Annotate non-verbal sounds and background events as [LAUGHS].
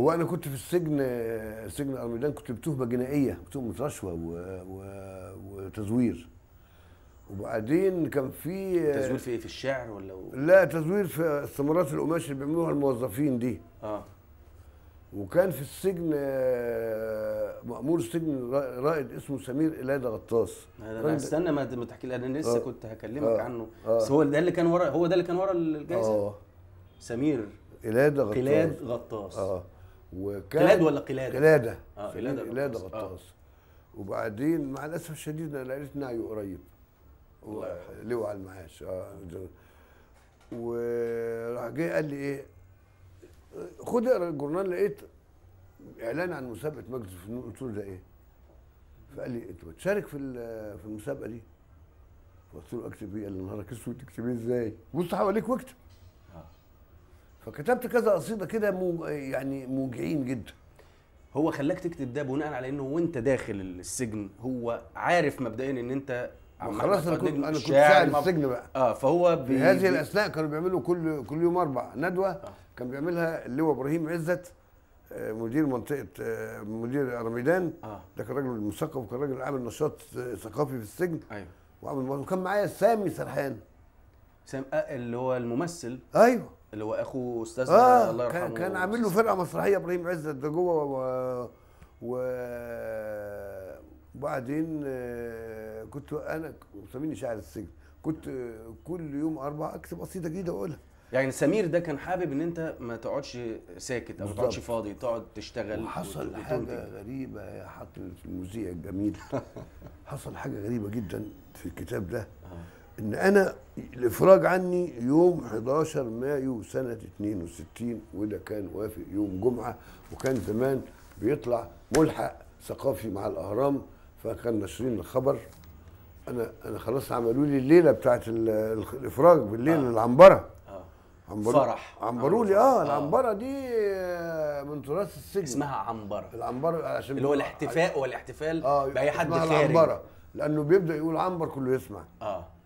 هو انا كنت في السجن سجن ارميدان كنت بتهمه جنائيه بتهمه رشوه و... و... وتزوير وبعدين كان في تزوير في ايه في الشعر ولا و... لا تزوير في الثمرات القماش اللي بيعملوها الموظفين دي اه وكان في السجن آه، مأمور السجن رائد اسمه سمير إلادة غطاس انا استنى ما تحكي لي انا لسه آه. كنت هكلمك آه. عنه آه. بس هو ده اللي كان ورا هو ده اللي كان ورا الجائزه اه سمير إلادة غطاس قلاد غطاس اه وكان قلاد ولا قلاده؟ قلاده اه قلاده قلاده غطاس آه. وبعدين مع الاسف الشديد انا لقيت نعيه قريب لو على المعاش اه وراح جاي قال لي ايه خد اقرا الجورنال لقيت اعلان عن مسابقه مجلس الفنون قلت له ده ايه؟ فقال لي انت بتشارك في في المسابقه دي؟ فقلت له اكتب ايه؟ قال لي نهارك اسود تكتب ايه ازاي؟ بص حواليك واكتب فكتبت كذا قصيده كده مو يعني موجعين جدا هو خلاك تكتب ده بناء على انه وانت داخل السجن هو عارف مبدئيا ان انت خلاص انا كنت انا كنت ساعد السجن بقى اه فهو بي... في هذه الاثناء كانوا بيعملوا كل كل يوم اربع ندوه آه. كان بيعملها اللواء ابراهيم عزت آه، مدير منطقه آه، مدير رميدان آه. ده كان راجل مثقف وكان راجل عامل نشاط آه، ثقافي في السجن ايوه وعامل وكان معايا سامي سرحان سامي اللي هو الممثل ايوه اللي هو اخو استاذنا آه الله يرحمه كان, كان عامل له فرقه مسرحيه ابراهيم عزت ده جوه و... و... وبعدين آه، كنت انا مسميني شاعر السجن كنت آه، كل يوم اربع اكتب قصيده جديده واقولها يعني سمير ده كان حابب ان انت ما تقعدش ساكت او ما تقعدش فاضي تقعد تشتغل حصل حاجه غريبه يا حاطط المذيع الجميل [LAUGHS] حصل حاجه غريبه جدا في الكتاب ده ان انا الافراج عني يوم 11 مايو سنه 62 وده كان وافق يوم جمعه وكان زمان بيطلع ملحق ثقافي مع الاهرام فكان ناشرين الخبر انا انا خلاص عملوا لي الليله بتاعت الافراج بالليل آه. العنبره اه فرح عنبرولي آه. اه العنبره دي آه، من تراث السجن اسمها عنبره العنبره عشان اللي هو الاحتفاء والاحتفال آه باي حد خارج العنبره لانه بيبدا يقول عنبر كله يسمع اه